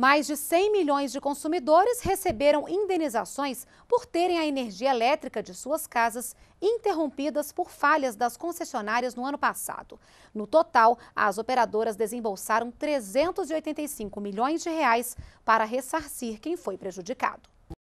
Mais de 100 milhões de consumidores receberam indenizações por terem a energia elétrica de suas casas interrompidas por falhas das concessionárias no ano passado. No total, as operadoras desembolsaram 385 milhões de reais para ressarcir quem foi prejudicado.